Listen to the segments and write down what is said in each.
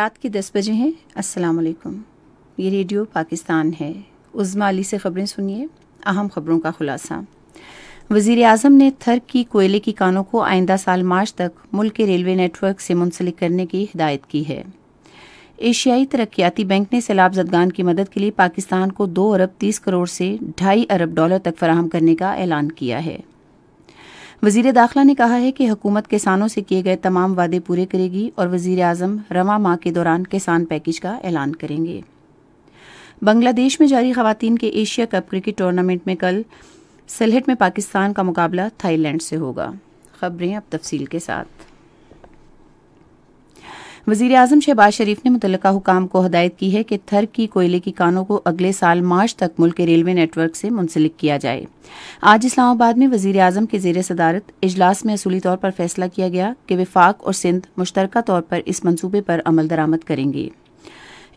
रात के दस बजे हैं अस्सलाम वालेकुम ये रेडियो पाकिस्तान है उज़मा अली से ख़बरें सुनिए अहम ख़बरों का खुलासा वजीर अजम ने थर की कोयले की कानों को आइंदा साल मार्च तक मुल्क के रेलवे नेटवर्क से मुंसलिक करने की हिदायत की है एशियाई तरक्याती बैंक ने सैलाब जदगान की मदद के लिए पाकिस्तान को दो अरब तीस करोड़ से ढाई अरब डॉलर तक फराहम करने का ऐलान किया है वजीर दाखिला ने कहा है कि हुकूमत किसानों से किए गए तमाम वादे पूरे करेगी और वजीर अजम रवा माह के दौरान किसान पैकेज का ऐलान करेंगे बांग्लादेश में जारी खातन के एशिया कप क्रिकेट टूर्नामेंट में कल सिलहट में पाकिस्तान का मुकाबला थाईलैंड से होगा खबरें अब तफसील के साथ वजीर अजम शहबाज शरीफ ने मुतल हुकाम को हदायत की है कि थर की कोयले की कानों को अगले साल मार्च तक मुल्क के रेलवे नेटवर्क से मुंसलिक किया जाए आज इस्लामाबाद में वजीर अजम के जेर सदारत इजलास में असूली तौर पर फैसला किया गया कि विफाक और सिंध मुश्तरक तौर पर इस मनसूबे पर अमल दरामद करेंगे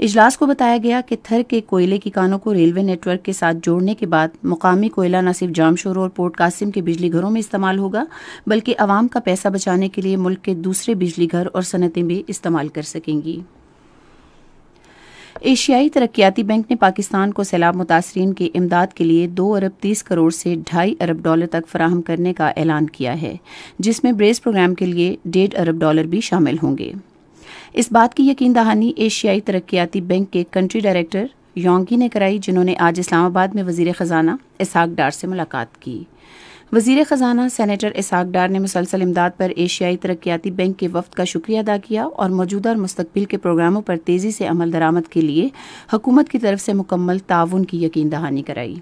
इजलास को बताया गया कि थर के कोयले की कानों को रेलवे नेटवर्क के साथ जोड़ने के बाद मुकामी कोयला न सिर्फ जामशोर और पोर्ट कासिम के बिजली घरों में इस्तेमाल होगा बल्कि आवाम का पैसा बचाने के लिए मुल्क के दूसरे बिजली घर और सनतें भी इस्तेमाल कर सकेंगी एशियाई तरक्याती बैंक ने पाकिस्तान को सैलाब मुतासरीन की इमदाद के लिए दो अरब तीस करोड़ से ढाई अरब डॉलर तक फराहम करने का ऐलान किया है जिसमें ब्रेस प्रोग्राम के लिए डेढ़ अरब डॉलर भी शामिल होंगे इस बात की यकीन दहानी एशियाई तरक्याती बैंक के कंट्री डायरेक्टर योंगी ने कराई जिन्होंने आज इस्लामाबाद में वजीर ख़जाना इसहाक डार से मुलाकात की वजीर ख़जाना सैनिटर इसहाक डार ने मुसलसल इमदाद पर एशियाई तरक्याती बैंक के वफद का शुक्रिया अदा किया और मौजूदा और मुस्तबिल के प्रोग्रामों पर तेज़ी से अमल दरामद के लिए हकूमत की तरफ से मुकम्मल ताउन की यकीन दहानी कराई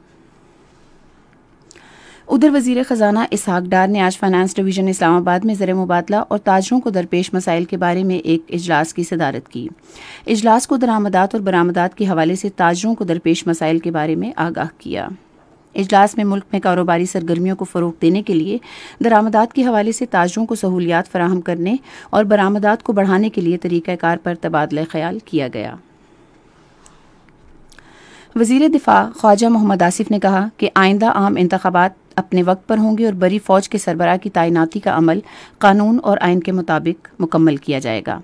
उधर वजीर ख़जाना इसहाक डार ने आज फाइनेंस डिवीज़न इस्लामाबाद में ज़र मुबादला और ताजरों को दरपेश मसाइल के बारे में एक अजलास की सदारत की अजलास को दरामदात और बरामदात के हवाले से ताजरों को दरपेश मसाइल के बारे में आगाह किया इजलास में मुल्क में कारोबारी सरगर्मियों को फ़रोग देने के लिए दरामदात के हवाले से ताजरों को सहूलियात फराहम करने और बरामदात को बढ़ाने के लिए तरीक़ाकार पर तबादला ख्याल किया गया वजीर दिफा ख्वाजा मोहम्मद आसिफ ने कहा कि आइंदा आम इंतबात अपने वक्त पर होंगे और बड़ी फ़ौज के सरबराह की तैनाती का अमल कानून और आयन के मुताबिक मुकम्मल किया जाएगा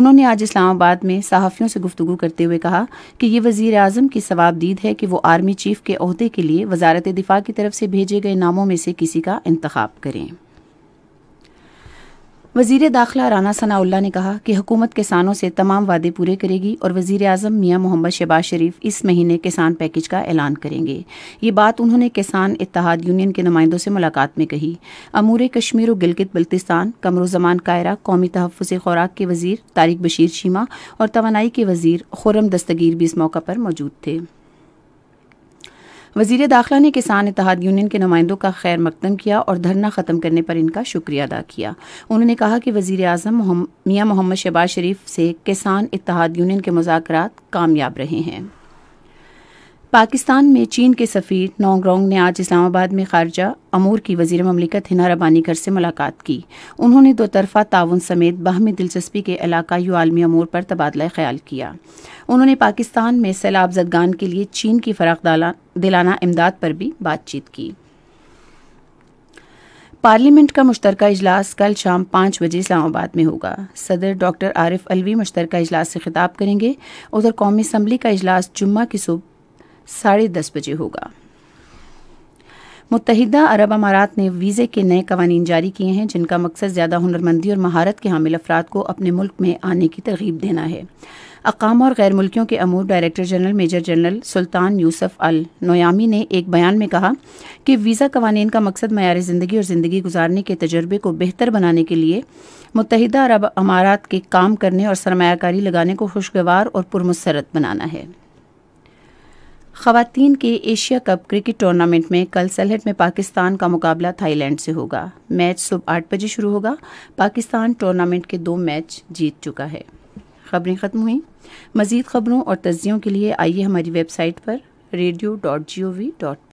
उन्होंने आज इस्लामाबाद में सहाफ़ियों से गुफ्तू करते हुए कहा कि ये वजीर अजम की सवाबदीद है कि वो आर्मी चीफ़ के अहदे के लिए वजारत दिफा की तरफ से भेजे गए नामों में से किसी का इंतखब करें वजीर दाखिला राना सनाउल्ला ने कहा कि हुकूमत किसानों से तमाम वादे पूरे करेगी और वजीर अजम मियाँ मोहम्मद शहबाज शरीफ इस महीने किसान पैकेज का ऐलान करेंगे ये बात उन्होंने किसान इतिहाद यूनियन के नुमाइंदों से मुलाकात में कही अमूर कश्मीर और गिलगित बल्तिस्तान कमरुजमान कायरा कौमी तहफ़ खुराक के वजीर तारिक बशीर शीमा और तोानाई के वजीर खुरम दस्तगीर भी इस मौका पर मौजूद थे वजीर दाखिला ने किसान इतिहाद यूनियन के नुमाइंदों का खैर मकदम किया और धरना ख़त्म करने पर इनका शुक्रिया अदा किया उन्होंने कहा कि वजीर अजम मियाँ मोहम्मद शहबाज शरीफ से किसान इतिहाद यूनियन के मुजाक कामयाब रहे हैं पाकिस्तान में चीन के सफ़ीर नोंगरोंग ने आज इस्लामाबाद में खारजा अमूर की वजीर ममलिकत हिना रबानी से मुलाकात की उन्होंने दोतरफा ताउन समेत बाहमी दिलचस्पी के यू आलमी अमूर पर तबादला ख्याल किया उन्होंने पाकिस्तान में सैलाब जदगान के लिए चीन की फराख दिलाना इमदाद पर भी बातचीत की पार्लियामेंट का मुश्तर अजलास कल शाम पाँच बजे इस्लामाबाद में होगा सदर डॉक्टर आरिफ अलवी मुश्तर इजलास से खिताब करेंगे उधर कौमी असम्बली का अजलास जुम्मा की सुबह साढ़े दस बजे होगा मुतहदा अरब अमारात ने वीज़े के नए कवानीन जारी किए हैं जिनका मकसद ज़्यादा हुनरमंदी और महारत के हामिल अफराद को अपने मुल्क में आने की तरगीब देना है अकाम और गैर मुल्कियों के अमूर director general major general Sultan Yousuf Al Nuaimi ने एक बयान में कहा कि वीज़ा कवानीन का मकसद मैार ज़िंदगी और ज़िंदगी गुजारने के तजर्बे को बेहतर बनाने के लिए मुतहदा अरब अमारात के काम करने और सरमाकारी लगाने को खुशगवार और पुरमसरत बनाना है खातन के एशिया कप क्रिकेट टूर्नामेंट में कल सलहट में पाकिस्तान का मुकाबला थाईलैंड से होगा मैच सुबह आठ बजे शुरू होगा पाकिस्तान टूर्नामेंट के दो मैच जीत चुका है खबरें ख़त्म हुई मज़ीद खबरों और तजियों के लिए आइए हमारी वेबसाइट पर radio dot G O V dot